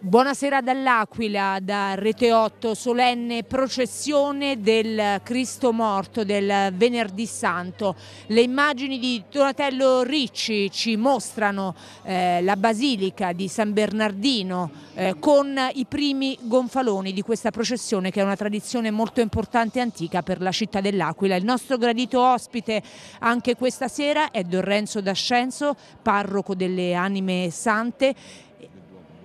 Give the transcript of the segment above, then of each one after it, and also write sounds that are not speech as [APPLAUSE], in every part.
Buonasera dall'Aquila, da Rete 8, solenne processione del Cristo morto del venerdì santo. Le immagini di Donatello Ricci ci mostrano eh, la basilica di San Bernardino eh, con i primi gonfaloni di questa processione che è una tradizione molto importante e antica per la città dell'Aquila. Il nostro gradito ospite anche questa sera è Dorrenzo D'Ascenso, parroco delle Anime Sante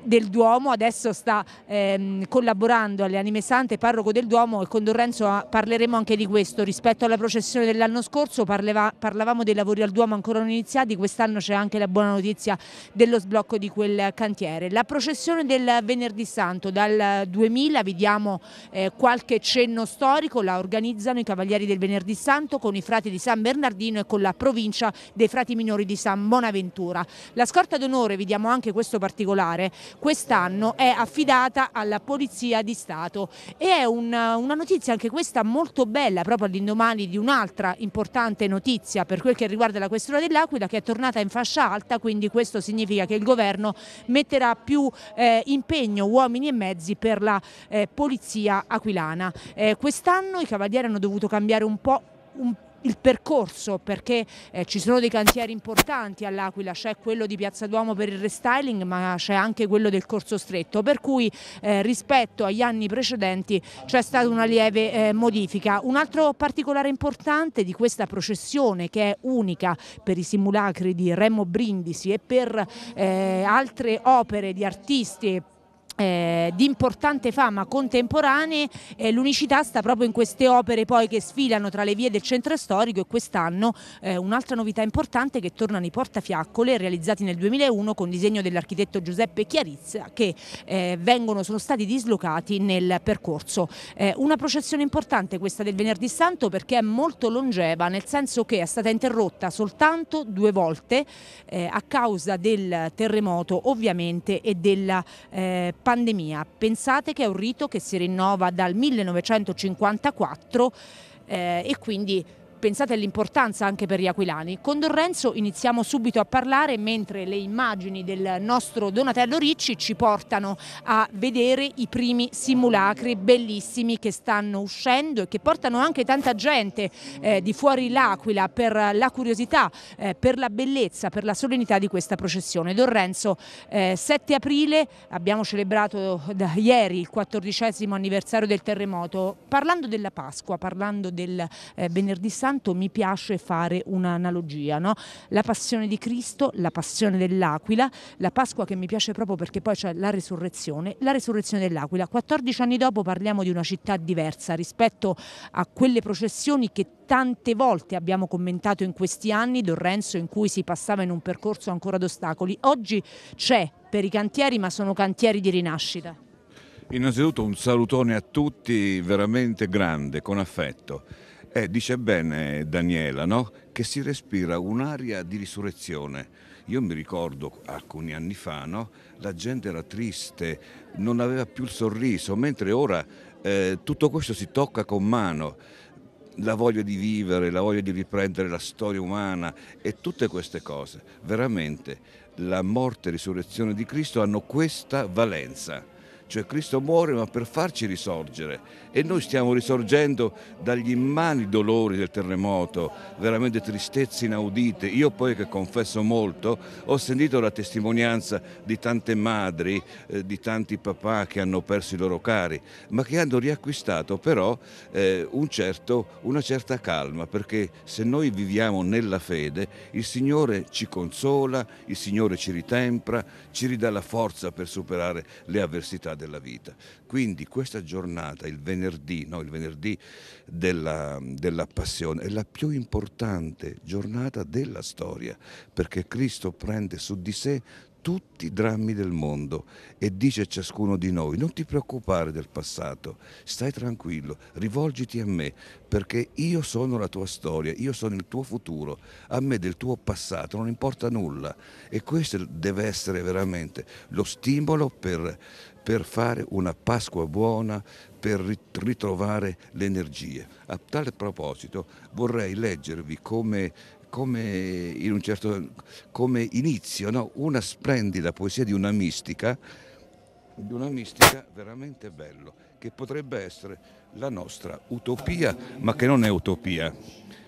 del Duomo, adesso sta ehm, collaborando alle Anime Sante, parroco del Duomo e con Don ah, parleremo anche di questo. Rispetto alla processione dell'anno scorso parleva, parlavamo dei lavori al Duomo ancora non iniziati, quest'anno c'è anche la buona notizia dello sblocco di quel cantiere. La processione del Venerdì Santo dal 2000, vi diamo eh, qualche cenno storico, la organizzano i Cavalieri del Venerdì Santo con i frati di San Bernardino e con la provincia dei frati minori di San Bonaventura. La scorta d'onore, vi diamo anche questo particolare, quest'anno è affidata alla Polizia di Stato e è una, una notizia anche questa molto bella proprio all'indomani di un'altra importante notizia per quel che riguarda la questura dell'Aquila che è tornata in fascia alta quindi questo significa che il governo metterà più eh, impegno uomini e mezzi per la eh, polizia aquilana. Eh, Quest'anno i cavalieri hanno dovuto cambiare un po' un il percorso perché eh, ci sono dei cantieri importanti all'Aquila, c'è quello di Piazza Duomo per il restyling ma c'è anche quello del corso stretto per cui eh, rispetto agli anni precedenti c'è stata una lieve eh, modifica. Un altro particolare importante di questa processione che è unica per i simulacri di Remo Brindisi e per eh, altre opere di artisti eh, di importante fama contemporanee, eh, l'unicità sta proprio in queste opere poi che sfilano tra le vie del centro storico e quest'anno eh, un'altra novità importante che tornano i portafiaccole realizzati nel 2001 con disegno dell'architetto Giuseppe Chiarizza che eh, vengono, sono stati dislocati nel percorso. Eh, una processione importante questa del venerdì santo perché è molto longeva nel senso che è stata interrotta soltanto due volte eh, a causa del terremoto ovviamente e della eh, pandemia. Pensate che è un rito che si rinnova dal 1954 eh, e quindi pensate all'importanza anche per gli aquilani. Con Don Renzo iniziamo subito a parlare mentre le immagini del nostro Donatello Ricci ci portano a vedere i primi simulacri bellissimi che stanno uscendo e che portano anche tanta gente eh, di fuori l'Aquila per la curiosità, eh, per la bellezza, per la solennità di questa processione. Don Renzo, eh, 7 aprile abbiamo celebrato da ieri il 14 anniversario del terremoto. Parlando della Pasqua, parlando del eh, venerdì santo, tanto mi piace fare un'analogia, no? la passione di Cristo, la passione dell'Aquila, la Pasqua che mi piace proprio perché poi c'è la resurrezione, la resurrezione dell'Aquila. 14 anni dopo parliamo di una città diversa rispetto a quelle processioni che tante volte abbiamo commentato in questi anni, Renzo, in cui si passava in un percorso ancora d'ostacoli. Oggi c'è per i cantieri, ma sono cantieri di rinascita. Innanzitutto un salutone a tutti veramente grande, con affetto. Eh, dice bene Daniela no? che si respira un'aria di risurrezione. Io mi ricordo alcuni anni fa no? la gente era triste, non aveva più il sorriso, mentre ora eh, tutto questo si tocca con mano. La voglia di vivere, la voglia di riprendere la storia umana e tutte queste cose. Veramente la morte e risurrezione di Cristo hanno questa valenza. Cioè Cristo muore ma per farci risorgere e noi stiamo risorgendo dagli immani dolori del terremoto, veramente tristezze inaudite. Io poi che confesso molto, ho sentito la testimonianza di tante madri, eh, di tanti papà che hanno perso i loro cari, ma che hanno riacquistato però eh, un certo, una certa calma, perché se noi viviamo nella fede, il Signore ci consola, il Signore ci ritempra, ci ridà la forza per superare le avversità del della vita. Quindi questa giornata, il venerdì, no, il venerdì della, della passione, è la più importante giornata della storia, perché Cristo prende su di sé tutti i drammi del mondo e dice a ciascuno di noi non ti preoccupare del passato, stai tranquillo, rivolgiti a me perché io sono la tua storia, io sono il tuo futuro, a me del tuo passato non importa nulla e questo deve essere veramente lo stimolo per, per fare una Pasqua buona, per ritrovare le energie. A tale proposito vorrei leggervi come come, in un certo, come inizio no? una splendida poesia di una mistica, di una mistica veramente bello, che potrebbe essere la nostra utopia, ma che non è utopia.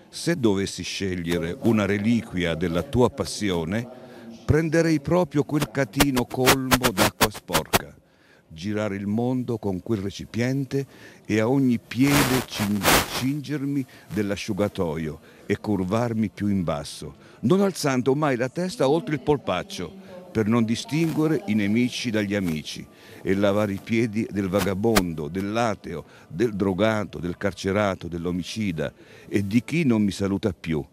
Se dovessi scegliere una reliquia della tua passione, prenderei proprio quel catino colmo d'acqua sporca girare il mondo con quel recipiente e a ogni piede cingermi dell'asciugatoio e curvarmi più in basso, non alzando mai la testa oltre il polpaccio per non distinguere i nemici dagli amici e lavare i piedi del vagabondo, dell'ateo, del drogato, del carcerato, dell'omicida e di chi non mi saluta più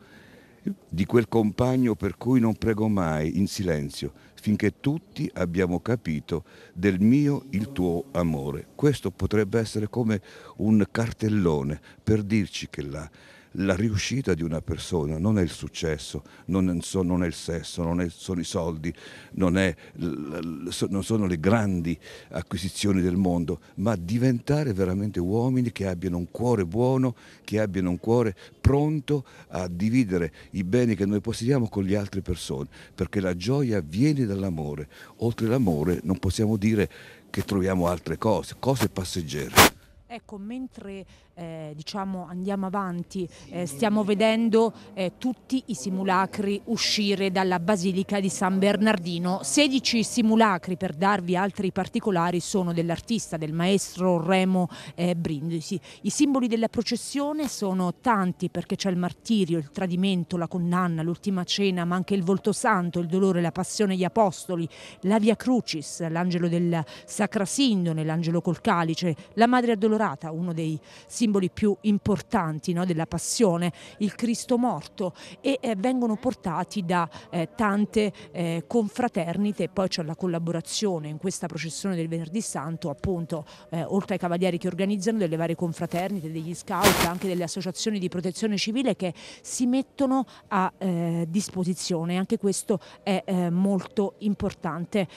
di quel compagno per cui non prego mai in silenzio, finché tutti abbiamo capito del mio il tuo amore. Questo potrebbe essere come un cartellone per dirci che la la riuscita di una persona non è il successo, non, non è il sesso, non è, sono i soldi, non, è, non sono le grandi acquisizioni del mondo, ma diventare veramente uomini che abbiano un cuore buono, che abbiano un cuore pronto a dividere i beni che noi possediamo con le altre persone, perché la gioia viene dall'amore. Oltre l'amore non possiamo dire che troviamo altre cose, cose passeggere. Ecco, mentre eh, diciamo andiamo avanti, eh, stiamo vedendo eh, tutti i simulacri uscire dalla Basilica di San Bernardino. 16 simulacri, per darvi altri particolari, sono dell'artista, del maestro Remo eh, Brindisi. I simboli della processione sono tanti perché c'è il martirio, il tradimento, la condanna, l'ultima cena, ma anche il volto santo, il dolore, la passione, gli apostoli, la via crucis, l'angelo del Sacra Sindone, l'angelo col calice, la madre addolorata, uno dei simboli simboli più importanti no, della passione, il Cristo morto e eh, vengono portati da eh, tante eh, confraternite e poi c'è la collaborazione in questa processione del venerdì santo appunto eh, oltre ai cavalieri che organizzano delle varie confraternite, degli scout, anche delle associazioni di protezione civile che si mettono a eh, disposizione, anche questo è eh, molto importante.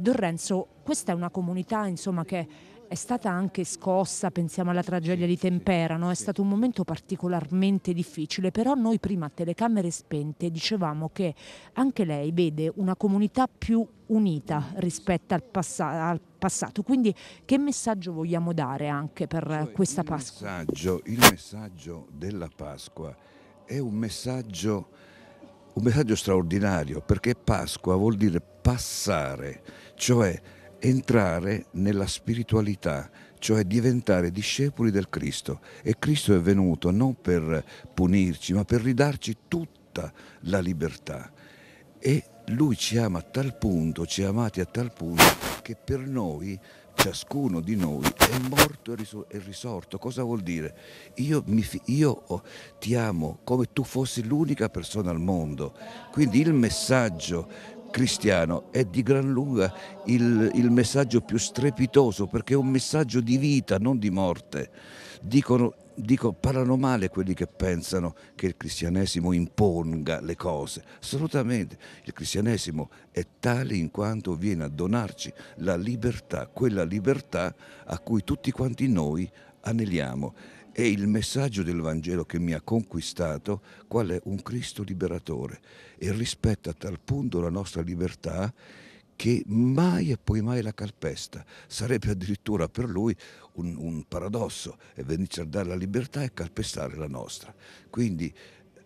Dorrenzo, questa è una comunità insomma che è stata anche scossa, pensiamo alla tragedia di Tempera, no? è stato un momento particolarmente difficile, però noi prima a telecamere spente dicevamo che anche lei vede una comunità più unita mm. rispetto al, pass al passato, quindi che messaggio vogliamo dare anche per cioè, questa il Pasqua? Messaggio, il messaggio della Pasqua è un messaggio, un messaggio straordinario perché Pasqua vuol dire passare, cioè entrare nella spiritualità, cioè diventare discepoli del Cristo. E Cristo è venuto non per punirci, ma per ridarci tutta la libertà. E lui ci ama a tal punto, ci ha amati a tal punto, che per noi, ciascuno di noi, è morto e risorto. Cosa vuol dire? Io, mi, io oh, ti amo come tu fossi l'unica persona al mondo. Quindi il messaggio cristiano è di gran lunga il, il, messaggio più strepitoso perché è un messaggio di vita, non di morte. Dicono, dico, parlano male quelli che pensano che il cristianesimo imponga le cose. Assolutamente, il cristianesimo è tale in quanto viene a donarci la libertà, quella libertà a cui tutti quanti noi aneliamo. È il messaggio del Vangelo che mi ha conquistato qual è un Cristo liberatore e rispetta a tal punto la nostra libertà che mai e poi mai la calpesta. Sarebbe addirittura per lui un, un paradosso, è venirci a dare la libertà e calpestare la nostra. Quindi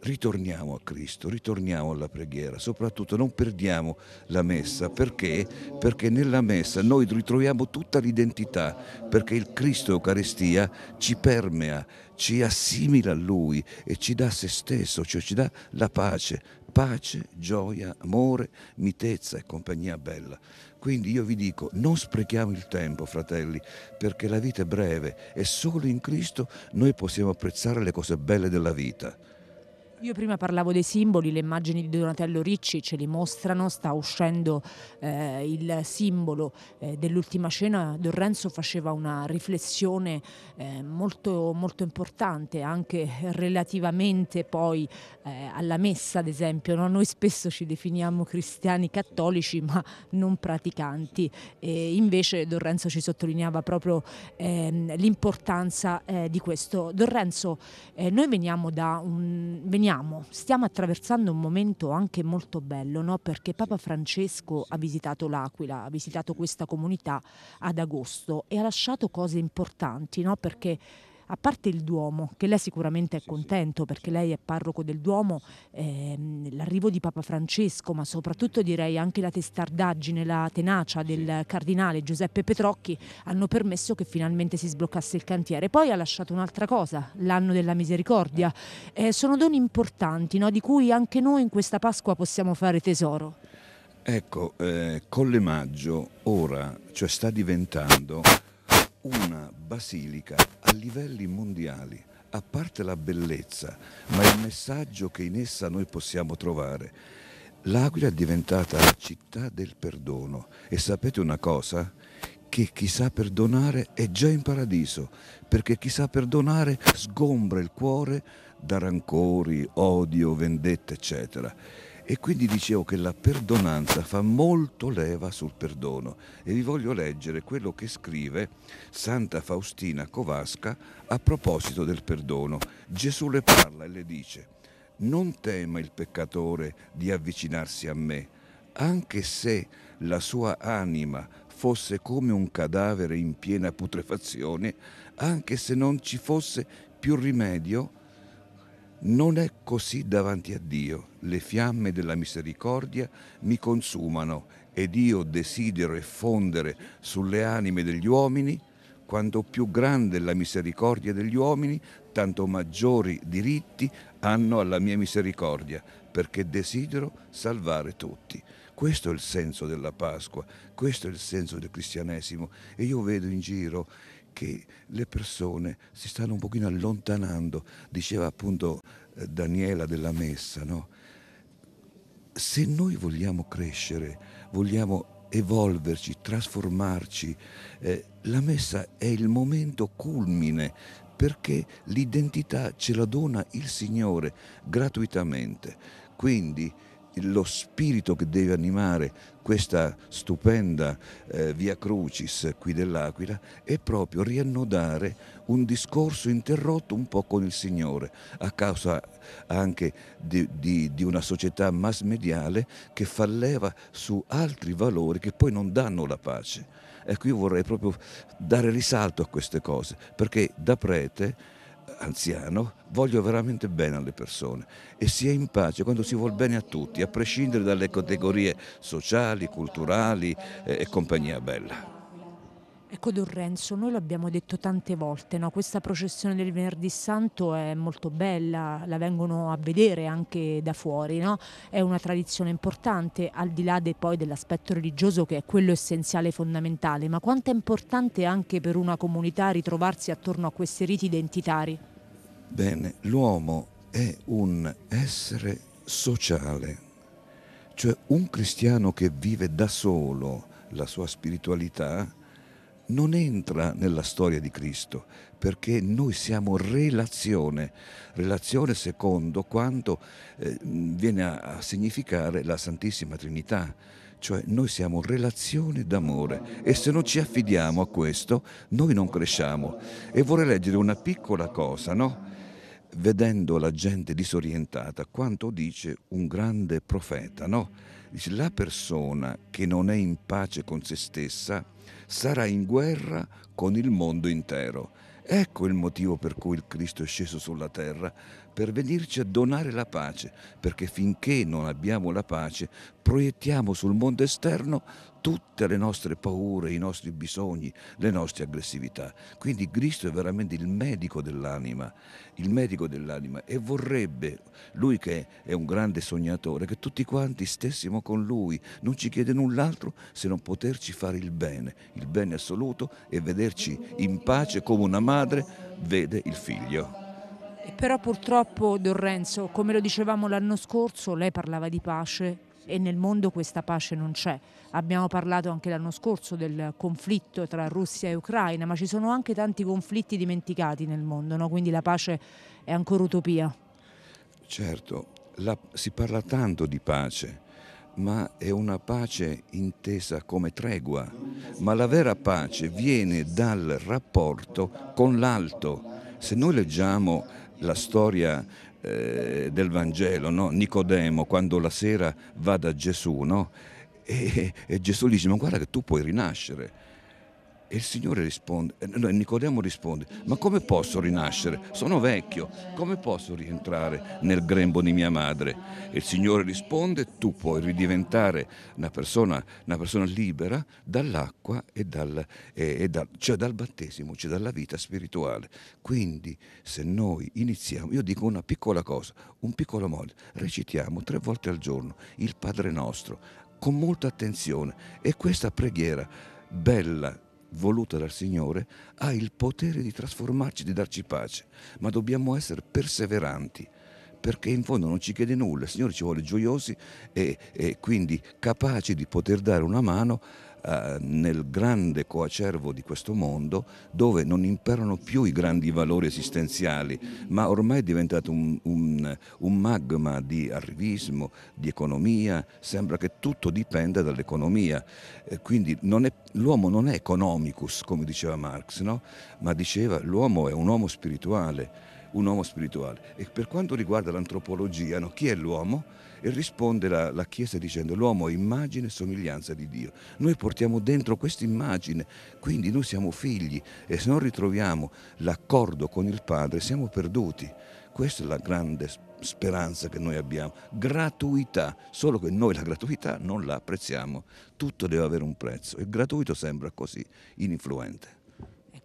ritorniamo a Cristo, ritorniamo alla preghiera, soprattutto non perdiamo la messa, perché? Perché nella messa noi ritroviamo tutta l'identità, perché il Cristo Eucaristia ci permea, ci assimila a Lui e ci dà se stesso, cioè ci dà la pace, pace, gioia, amore, mitezza e compagnia bella. Quindi io vi dico, non sprechiamo il tempo, fratelli, perché la vita è breve e solo in Cristo noi possiamo apprezzare le cose belle della vita. Io prima parlavo dei simboli, le immagini di Donatello Ricci ce li mostrano, sta uscendo eh, il simbolo eh, dell'ultima cena. Don Renzo faceva una riflessione eh, molto, molto, importante anche relativamente poi eh, alla messa, ad esempio. No? Noi spesso ci definiamo cristiani cattolici ma non praticanti e invece Don Renzo ci sottolineava proprio ehm, l'importanza eh, di questo. Don Renzo, eh, noi veniamo da un... Veniamo stiamo, stiamo attraversando un momento anche molto bello, no? perché Papa Francesco ha visitato l'Aquila, ha visitato questa comunità ad agosto e ha lasciato cose importanti, no? perché a parte il Duomo, che lei sicuramente è contento perché lei è parroco del Duomo, ehm, l'arrivo di Papa Francesco, ma soprattutto direi anche la testardaggine, la tenacia del cardinale Giuseppe Petrocchi hanno permesso che finalmente si sbloccasse il cantiere. Poi ha lasciato un'altra cosa, l'anno della misericordia. Eh, eh sono doni importanti no? di cui anche noi in questa Pasqua possiamo fare tesoro. Ecco, eh, Colle Maggio ora cioè sta diventando una basilica a livelli mondiali, a parte la bellezza, ma il messaggio che in essa noi possiamo trovare. L'Aquila è diventata la città del perdono e sapete una cosa? Che chi sa perdonare è già in paradiso, perché chi sa perdonare sgombra il cuore da rancori, odio, vendette, eccetera. E quindi dicevo che la perdonanza fa molto leva sul perdono e vi voglio leggere quello che scrive Santa Faustina Covasca a proposito del perdono. Gesù le parla e le dice, non tema il peccatore di avvicinarsi a me, anche se la sua anima fosse come un cadavere in piena putrefazione, anche se non ci fosse più rimedio, non è così davanti a Dio. Le fiamme della misericordia mi consumano ed io desidero effondere sulle anime degli uomini. Quanto più grande è la misericordia degli uomini, tanto maggiori diritti hanno alla mia misericordia, perché desidero salvare tutti. Questo è il senso della Pasqua, questo è il senso del cristianesimo. E io vedo in giro che le persone si stanno un pochino allontanando, diceva appunto eh, Daniela della Messa, no? se noi vogliamo crescere, vogliamo evolverci, trasformarci, eh, la messa è il momento culmine perché l'identità ce la dona il Signore gratuitamente. Quindi lo spirito che deve animare questa stupenda eh, Via Crucis qui dell'Aquila è proprio riannodare un discorso interrotto un po' con il Signore, a causa anche di, di, di una società mass mediale che fa leva su altri valori che poi non danno la pace. Ecco, io vorrei proprio dare risalto a queste cose, perché da prete anziano, voglio veramente bene alle persone e si è in pace quando si vuole bene a tutti, a prescindere dalle categorie sociali, culturali eh, e compagnia bella. Ecco Don Renzo, noi l'abbiamo detto tante volte, no? questa processione del Venerdì Santo è molto bella, la vengono a vedere anche da fuori, no? è una tradizione importante, al di là de, poi dell'aspetto religioso che è quello essenziale e fondamentale, ma quanto è importante anche per una comunità ritrovarsi attorno a questi riti identitari? Bene, l'uomo è un essere sociale, cioè un cristiano che vive da solo la sua spiritualità, non entra nella storia di Cristo, perché noi siamo relazione, relazione secondo quanto eh, viene a, a significare la Santissima Trinità, cioè noi siamo relazione d'amore e se non ci affidiamo a questo noi non cresciamo. E vorrei leggere una piccola cosa, no? vedendo la gente disorientata, quanto dice un grande profeta, no? Dice, la persona che non è in pace con se stessa sarà in guerra con il mondo intero. Ecco il motivo per cui il Cristo è sceso sulla terra per venirci a donare la pace, perché finché non abbiamo la pace proiettiamo sul mondo esterno tutte le nostre paure, i nostri bisogni, le nostre aggressività. Quindi Cristo è veramente il medico dell'anima, il medico dell'anima e vorrebbe, lui che è un grande sognatore, che tutti quanti stessimo con lui, non ci chiede null'altro se non poterci fare il bene, il bene assoluto e vederci in pace come una madre vede il figlio. Però purtroppo, Don Renzo, come lo dicevamo l'anno scorso, lei parlava di pace e nel mondo questa pace non c'è. Abbiamo parlato anche l'anno scorso del conflitto tra Russia e Ucraina, ma ci sono anche tanti conflitti dimenticati nel mondo, no? quindi la pace è ancora utopia. Certo, la, si parla tanto di pace, ma è una pace intesa come tregua, ma la vera pace viene dal rapporto con l'alto. Se noi leggiamo la storia eh, del Vangelo, no? Nicodemo quando la sera va da Gesù no? e, e Gesù gli dice ma guarda che tu puoi rinascere. E il Signore risponde, eh, no, Nicodemo risponde, ma come posso rinascere? Sono vecchio, come posso rientrare nel grembo di mia madre? E il Signore risponde, tu puoi ridiventare una persona, una persona libera dall'acqua e dal, e, e dal, cioè dal battesimo, cioè dalla vita spirituale. Quindi se noi iniziamo, io dico una piccola cosa, un piccolo modo, recitiamo tre volte al giorno il Padre nostro con molta attenzione e questa preghiera bella voluta dal Signore, ha il potere di trasformarci, di darci pace, ma dobbiamo essere perseveranti perché in fondo non ci chiede nulla, il Signore ci vuole gioiosi e, e quindi capaci di poter dare una mano eh, nel grande coacervo di questo mondo dove non imperano più i grandi valori esistenziali, ma ormai è diventato un, un, un magma di arrivismo, di economia, sembra che tutto dipenda dall'economia. Eh, quindi non è, l'uomo non è economicus, come diceva Marx, no? ma diceva l'uomo è un uomo spirituale un uomo spirituale. E per quanto riguarda l'antropologia, no, chi è l'uomo? E risponde la, la Chiesa dicendo l'uomo è immagine e somiglianza di Dio. Noi portiamo dentro questa immagine, quindi noi siamo figli e se non ritroviamo l'accordo con il Padre siamo perduti. Questa è la grande speranza che noi abbiamo, gratuità, solo che noi la gratuità non la apprezziamo, tutto deve avere un prezzo Il gratuito sembra così ininfluente.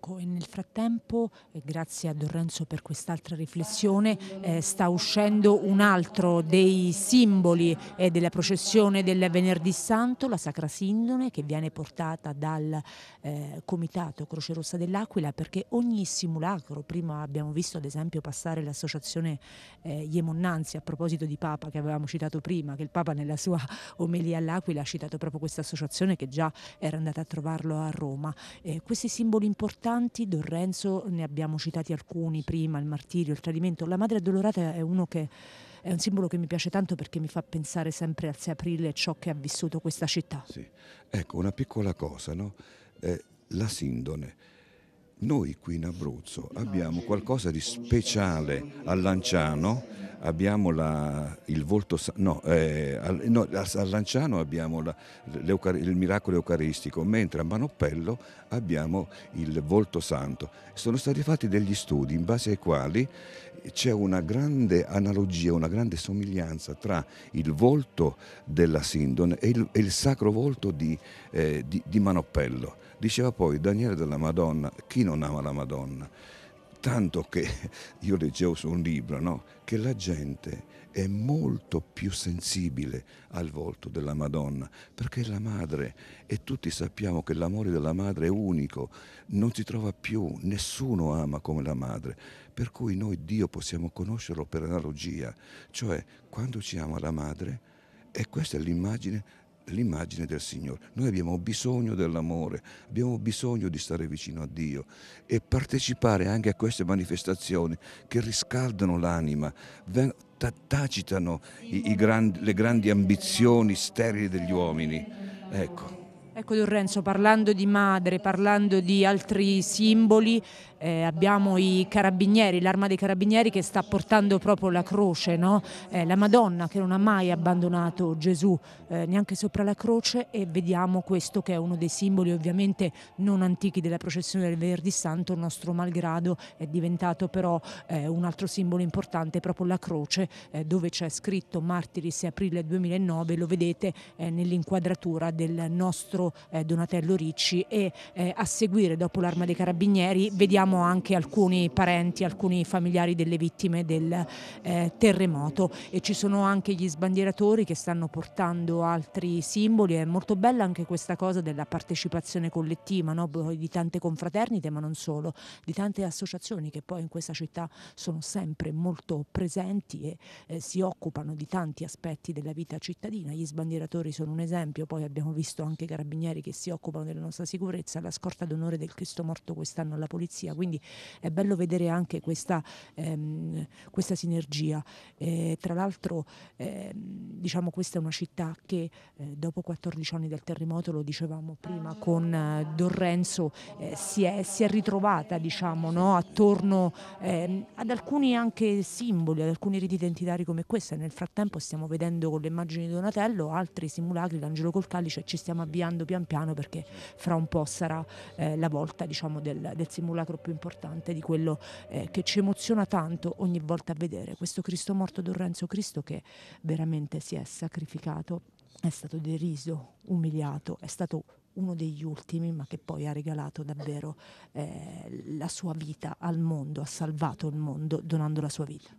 Ecco, e nel frattempo, eh, grazie a Don per quest'altra riflessione, eh, sta uscendo un altro dei simboli eh, della processione del Venerdì Santo, la Sacra Sindone, che viene portata dal eh, Comitato Croce Rossa dell'Aquila, perché ogni simulacro, prima abbiamo visto ad esempio passare l'associazione eh, Iemonnanzi, a proposito di Papa che avevamo citato prima, che il Papa nella sua omelia all'Aquila ha citato proprio questa associazione che già era andata a trovarlo a Roma. Eh, questi simboli importanti tanti, Don Renzo, ne abbiamo citati alcuni prima, il martirio, il tradimento, la Madre Addolorata è uno che è un simbolo che mi piace tanto perché mi fa pensare sempre al 6 aprile e ciò che ha vissuto questa città. Sì, ecco una piccola cosa, no? eh, la Sindone. Noi qui in Abruzzo abbiamo qualcosa di speciale a Lanciano abbiamo la, il volto, no, eh, al, no, a Lanciano abbiamo la, il miracolo eucaristico, mentre a Manopello abbiamo il volto santo. Sono stati fatti degli studi in base ai quali c'è una grande analogia, una grande somiglianza tra il volto della Sindone e il, e il sacro volto di, eh, di, di Manoppello. Diceva poi Daniele della Madonna, chi non ama la Madonna? Tanto che [LAUGHS] io leggevo su un libro no? che la gente è molto più sensibile al volto della Madonna, perché è la madre e tutti sappiamo che l'amore della madre è unico, non si trova più, nessuno ama come la madre, per cui noi Dio possiamo conoscerlo per analogia, cioè quando ci ama la madre, e questa è l'immagine l'immagine del Signore. Noi abbiamo bisogno dell'amore, abbiamo bisogno di stare vicino a Dio e partecipare anche a queste manifestazioni che riscaldano l'anima, tacitano i, i grandi, le grandi ambizioni sterili degli uomini. Ecco. Ecco Lorenzo, parlando di madre, parlando di altri simboli, eh, abbiamo i carabinieri, l'arma dei carabinieri che sta portando proprio la croce, no? eh, la Madonna che non ha mai abbandonato Gesù eh, neanche sopra la croce e vediamo questo che è uno dei simboli ovviamente non antichi della processione del Venerdì Santo, il nostro malgrado è diventato però eh, un altro simbolo importante, proprio la croce eh, dove c'è scritto Martiri 6 aprile 2009, lo vedete eh, nell'inquadratura del nostro Donatello Ricci e a seguire dopo l'arma dei carabinieri vediamo abbiamo anche alcuni parenti, alcuni familiari delle vittime del eh, terremoto e ci sono anche gli sbandieratori che stanno portando altri simboli. È molto bella anche questa cosa della partecipazione collettiva no? di tante confraternite, ma non solo, di tante associazioni che poi in questa città sono sempre molto presenti e eh, si occupano di tanti aspetti della vita cittadina. Gli sbandieratori sono un esempio, poi abbiamo visto anche i carabinieri che si occupano della nostra sicurezza, la scorta d'onore del Cristo morto quest'anno alla polizia quindi è bello vedere anche questa, ehm, questa sinergia. Eh, tra l'altro ehm, diciamo questa è una città che eh, dopo 14 anni del terremoto, lo dicevamo prima con eh, Renzo, eh, si, è, si, è, ritrovata diciamo, no? attorno ehm, ad alcuni anche simboli, ad alcuni riti identitari come questa. Nel frattempo stiamo vedendo con le immagini di Donatello altri simulacri, l'Angelo col Callice, ci stiamo avviando pian piano perché fra un po' sarà eh, la volta diciamo, del, del, simulacro più importante, di quello eh, che ci emoziona tanto ogni volta a vedere, questo Cristo morto Don Renzo Cristo che veramente si si è sacrificato, è stato deriso, umiliato, è stato uno degli ultimi, ma che poi ha regalato davvero eh, la sua vita al mondo, ha salvato il mondo donando la sua vita.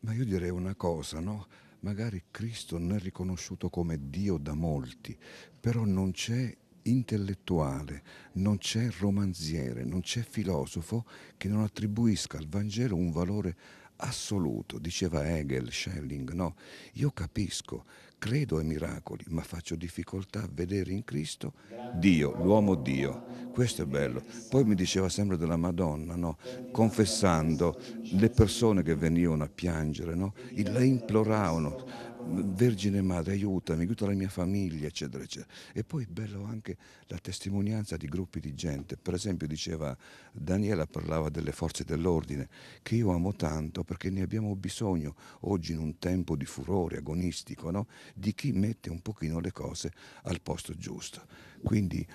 Ma io direi una cosa, no? Magari Cristo non è riconosciuto come Dio da molti, però non c'è intellettuale, non c'è romanziere, non c'è filosofo che non attribuisca al Vangelo un valore assoluto, diceva Hegel, Schelling, no, io capisco, credo ai miracoli, ma faccio difficoltà a vedere in Cristo Dio, l'uomo Dio. Questo è bello. Poi mi diceva sempre della Madonna, no? confessando le persone che venivano a piangere, no? la imploravano Vergine Madre, aiutami, aiuta la mia famiglia, eccetera, eccetera. E poi bello anche la testimonianza di gruppi di gente. Per esempio, diceva Daniela, parlava delle forze dell'ordine, che io amo tanto perché ne abbiamo bisogno oggi in un tempo di furore agonistico, no? di chi mette un pochino le cose al posto giusto. Quindi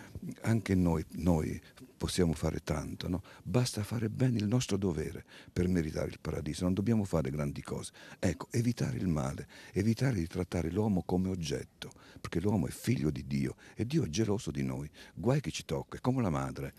anche noi, noi possiamo fare tanto, no? basta fare bene il nostro dovere per meritare il paradiso, non dobbiamo fare grandi cose. Ecco, evitare il male, evitare di trattare l'uomo come oggetto, perché l'uomo è figlio di Dio e Dio è geloso di noi, guai che ci tocca, è come la madre.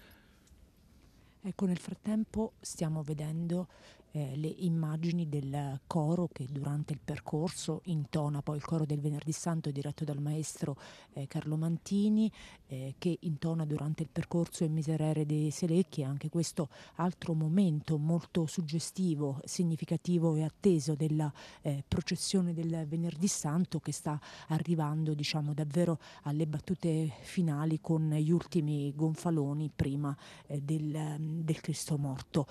Ecco, nel frattempo stiamo vedendo eh, le immagini del coro che durante il percorso intona poi il coro del Venerdì Santo diretto dal maestro eh, Carlo Mantini eh, che intona durante il percorso il Miserere dei Selecchi, anche questo altro momento molto suggestivo, significativo e atteso della eh, processione del Venerdì Santo che sta arrivando diciamo davvero alle battute finali con gli ultimi gonfaloni prima eh, del, del, Cristo morto.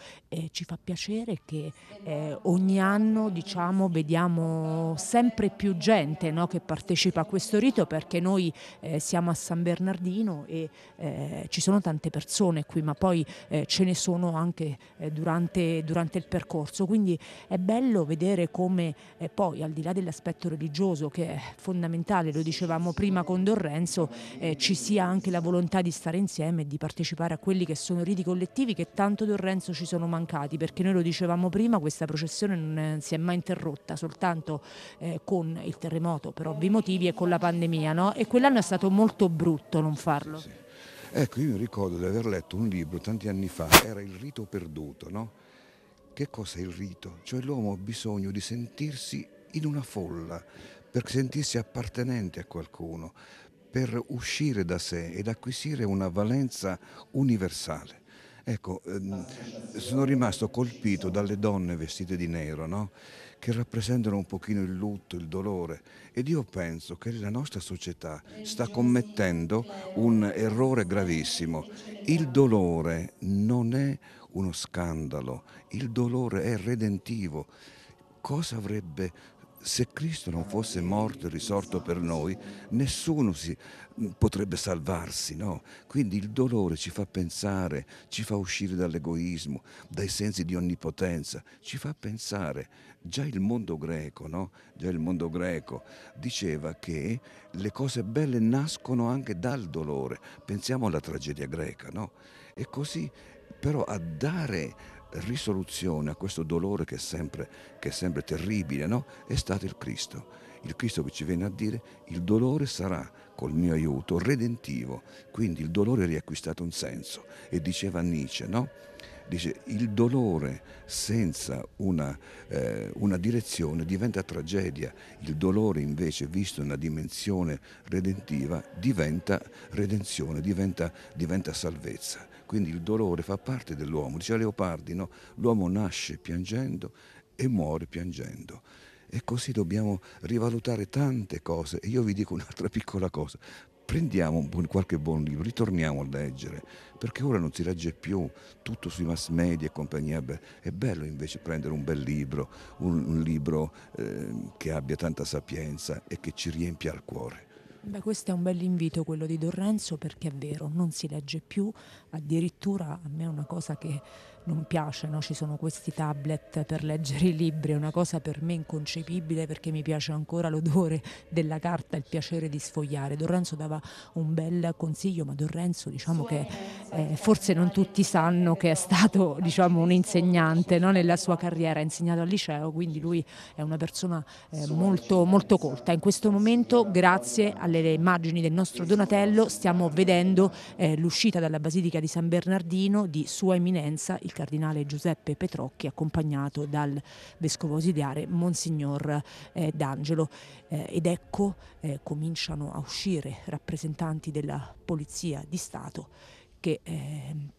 ci fa piacere che che eh, ogni anno diciamo, vediamo sempre più gente no, che partecipa a questo rito perché noi eh, siamo a San Bernardino e eh, ci sono tante persone qui, ma poi eh, ce ne sono anche eh, durante, durante, il percorso. Quindi è bello vedere come eh, poi, al di là dell'aspetto religioso che è fondamentale, lo dicevamo prima con Don Dorrenzo, ci sia anche la volontà di stare insieme e di partecipare a quelli che sono riti collettivi che tanto Don Renzo ci sono mancati, perché noi lo dicevamo dicevamo prima, questa processione non eh, si è mai interrotta, soltanto eh, con il terremoto per ovvi motivi e con la pandemia, no? E quell'anno è stato molto brutto non farlo. Sì, sì. Ecco, io mi ricordo di aver letto un libro tanti anni fa, era Il rito perduto, no? Che cos'è il rito? Cioè l'uomo ha bisogno di sentirsi in una folla, per sentirsi appartenente a qualcuno, per uscire da sé ed acquisire una valenza universale. Ecco, ehm, sono rimasto colpito dalle donne vestite di nero, no? che rappresentano un pochino il lutto, il dolore. Ed io penso che la nostra società sta commettendo un errore gravissimo. Il dolore non è uno scandalo, il dolore è redentivo. Cosa avrebbe se Cristo non fosse morto e risorto per noi, nessuno si, mm, potrebbe salvarsi, no? Quindi il dolore ci fa pensare, ci fa uscire dall'egoismo, dai sensi di onnipotenza, ci fa pensare. Già il mondo greco, no? Già il mondo greco diceva che le cose belle nascono anche dal dolore. Pensiamo alla tragedia greca, no? E così però a dare risoluzione a questo dolore che è sempre, che è sempre terribile, no? è stato il Cristo. Il Cristo che ci viene a dire il dolore sarà col mio aiuto redentivo, quindi il dolore ha riacquistato un senso. E diceva Nietzsche, no? Dice, il dolore senza una, eh, una, direzione diventa tragedia, il dolore invece visto in una dimensione redentiva diventa redenzione, diventa, diventa salvezza. Quindi il dolore fa parte dell'uomo. Diceva Leopardi, no? l'uomo nasce piangendo e muore piangendo. E così dobbiamo rivalutare tante cose. E io vi dico un'altra piccola cosa. Prendiamo buon, qualche buon libro, ritorniamo a leggere, perché ora non si legge più tutto sui mass media e compagnia. È bello invece prendere un bel libro, un, un libro eh, che abbia tanta sapienza e che ci riempia il cuore. Beh, questo è un bel invito quello di Don Renzo perché è vero, non si legge più, addirittura a me è una cosa che non piace, no? ci sono questi tablet per leggere i libri, è una cosa per me inconcepibile perché mi piace ancora l'odore della carta, il piacere di sfogliare. Don Renzo dava un bel consiglio, ma Don Renzo diciamo che eh, forse non tutti sanno che è stato diciamo, un insegnante no? nella sua carriera, ha insegnato al liceo, quindi lui è una persona eh, molto, molto colta. In questo momento grazie alle dalle immagini del nostro Donatello stiamo vedendo eh, l'uscita dalla Basilica di San Bernardino di Sua Eminenza il Cardinale Giuseppe Petrocchi accompagnato dal Vescovo ausiliare Monsignor eh, D'Angelo eh, ed ecco eh, cominciano a uscire rappresentanti della Polizia di Stato che ehm,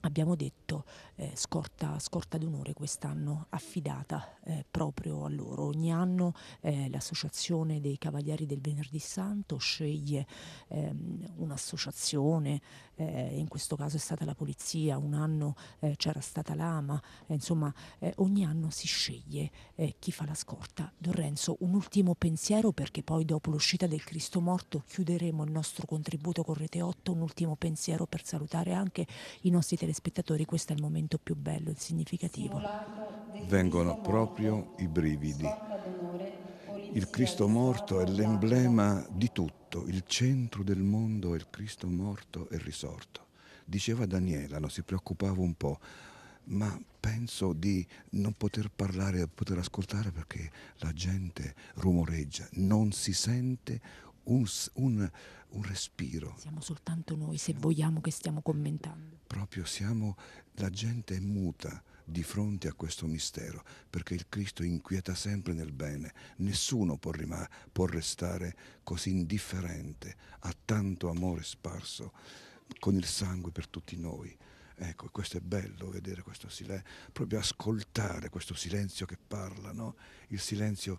abbiamo detto eh, scorta, scorta, d'onore quest'anno affidata eh, proprio a loro. Ogni anno eh, l'Associazione dei Cavalieri del Venerdì Santo sceglie ehm, un'associazione eh, in questo caso è stata la polizia, un anno eh, c'era stata l'AMA, eh, insomma eh, ogni anno si sceglie eh, chi fa la scorta. Don Renzo, un ultimo pensiero perché poi dopo l'uscita del Cristo morto chiuderemo il nostro contributo con Rete 8, un ultimo pensiero per salutare anche i nostri telespettatori, questo è il momento più bello, e significativo. Vengono proprio i brividi il Cristo morto è l'emblema di tutto, il centro del mondo è il Cristo morto e risorto. Diceva Daniela, non si preoccupava un po', ma penso di non poter parlare, poter ascoltare perché la gente rumoreggia, non si sente un, un, un, respiro. Siamo soltanto noi se vogliamo che stiamo commentando. Proprio siamo, la gente è muta, di fronte a questo mistero, perché il Cristo inquieta sempre nel bene, nessuno può, rim- può restare così indifferente a tanto amore sparso con il sangue per tutti noi. Ecco, questo è bello vedere questo silenzio, proprio ascoltare questo silenzio che parla, no? il silenzio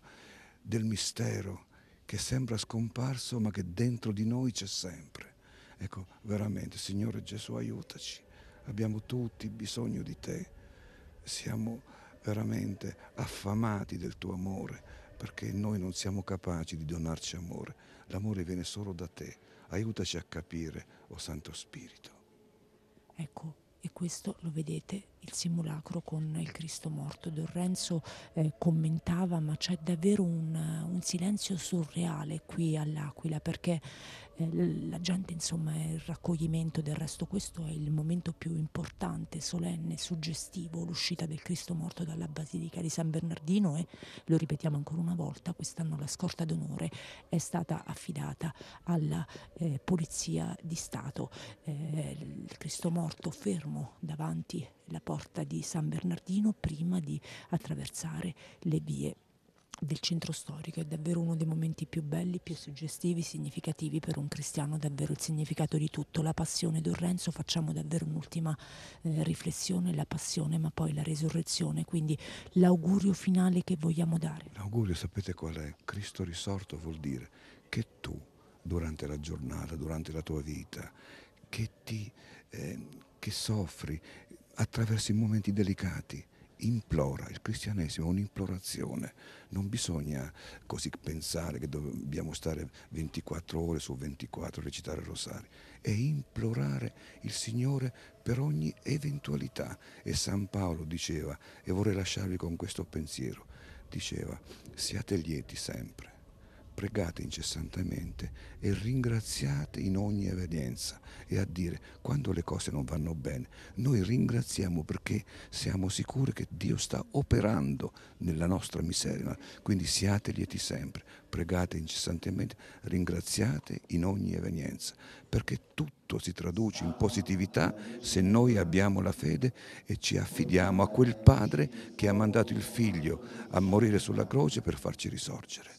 del mistero che sembra scomparso ma che dentro di noi c'è sempre. Ecco, veramente, Signore Gesù, aiutaci. Abbiamo tutti bisogno di te siamo veramente affamati del tuo amore, perché noi non siamo capaci di donarci amore. L'amore viene solo da te. Aiutaci a capire, o oh Santo Spirito. Ecco, e questo lo vedete il simulacro con il Cristo morto. Don Renzo eh, commentava ma c'è davvero un, un, silenzio surreale qui all'Aquila perché eh, la gente insomma è il raccoglimento, del resto questo è il momento più importante, solenne, suggestivo, l'uscita del Cristo morto dalla Basilica di San Bernardino e lo ripetiamo ancora una volta, quest'anno la scorta d'onore è stata affidata alla eh, Polizia di Stato, eh, il Cristo morto fermo davanti la porta di San Bernardino prima di attraversare le vie del centro storico è davvero uno dei momenti più belli, più suggestivi, significativi per un cristiano, davvero il significato di tutto. La passione d'Orrenzo, facciamo davvero un'ultima eh, riflessione, la passione ma poi la resurrezione, quindi l'augurio finale che vogliamo dare. L'augurio sapete qual è? Cristo risorto vuol dire che tu durante la giornata, durante la tua vita, che, ti, eh, che soffri, attraverso i momenti delicati, implora, il cristianesimo è un'implorazione, non bisogna così pensare che dobbiamo stare 24 ore su 24 a recitare il rosario, è implorare il Signore per ogni eventualità e San Paolo diceva, e vorrei lasciarvi con questo pensiero, diceva siate lieti sempre pregate incessantemente e ringraziate in ogni evidenza e a dire quando le cose non vanno bene, noi ringraziamo perché siamo sicuri che Dio sta operando nella nostra miseria, quindi siate lieti sempre, pregate incessantemente, ringraziate in ogni evenienza, perché tutto si traduce in positività se noi abbiamo la fede e ci affidiamo a quel Padre che ha mandato il Figlio a morire sulla croce per farci risorgere.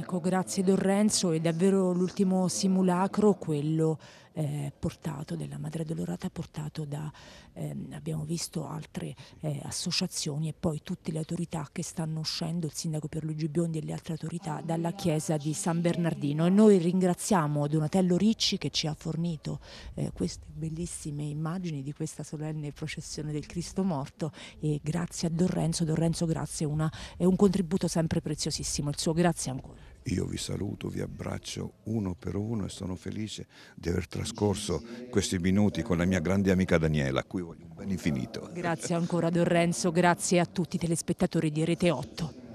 Ecco, grazie Don Renzo, è davvero l'ultimo simulacro, quello eh, portato della Madre Dolorata, portato da, ehm, abbiamo visto, altre eh, associazioni e poi tutte le autorità che stanno uscendo, il sindaco Pierluigi Biondi e le altre autorità, dalla chiesa di San Bernardino. E noi ringraziamo Donatello Ricci che ci ha fornito eh, queste bellissime immagini di questa solenne processione del Cristo morto e grazie a Don Renzo, Don Renzo grazie, una, è un contributo sempre preziosissimo, il suo grazie ancora. Io vi saluto, vi abbraccio uno per uno e sono felice di aver trascorso questi minuti con la mia grande amica Daniela, a cui voglio un ben infinito. Grazie ancora Don Renzo, grazie a tutti i telespettatori di Rete 8.